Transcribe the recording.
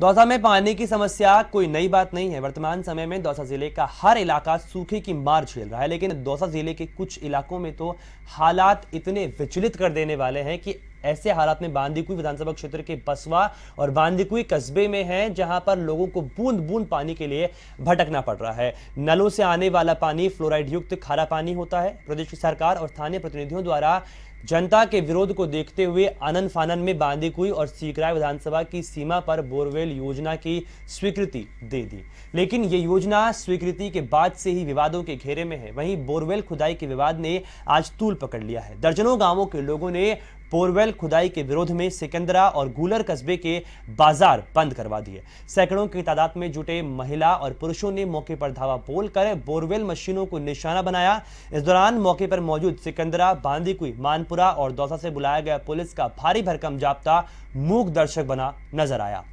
दौसा में पानी की समस्या कोई नई बात नहीं है वर्तमान समय में दौसा जिले का हर इलाका सूखे की मार झेल रहा है लेकिन दौसा जिले के कुछ इलाकों में तो हालात इतने विचलित कर देने वाले हैं कि ऐसे हालात में बांदीकुई विधानसभा क्षेत्र के बसवा और बांदीकुई कस्बे में है जहां पर लोगों को बूंद बूंद पानी के लिए भटकना पड़ रहा है नलों से आने वाला पानी फ्लोराइड युक्त खारा पानी होता है प्रदेश की सरकार और स्थानीय प्रतिनिधियों द्वारा जनता के विरोध को देखते हुए आनंद फानन में बांदीकुई और सीकराय विधानसभा की सीमा पर बोरवेल योजना की स्वीकृति दे दी लेकिन ये योजना स्वीकृति के बाद से ही विवादों के घेरे में है वहीं बोरवेल खुदाई के विवाद ने आज तूल पकड़ लिया है दर्जनों गांवों के लोगों ने पोरवेल खुदाई के विरोध में सिकंदरा और गूलर कस्बे के बाजार बंद करवा दिए सैकड़ों की तादाद में जुटे महिला और पुरुषों ने मौके पर धावा बोल कर बोरवेल मशीनों को निशाना बनाया इस दौरान मौके पर मौजूद सिकंदरा बांदीकुई मानपुरा और दौसा से बुलाया गया पुलिस का भारी भरकम जाप्ता मूक दर्शक बना नजर आया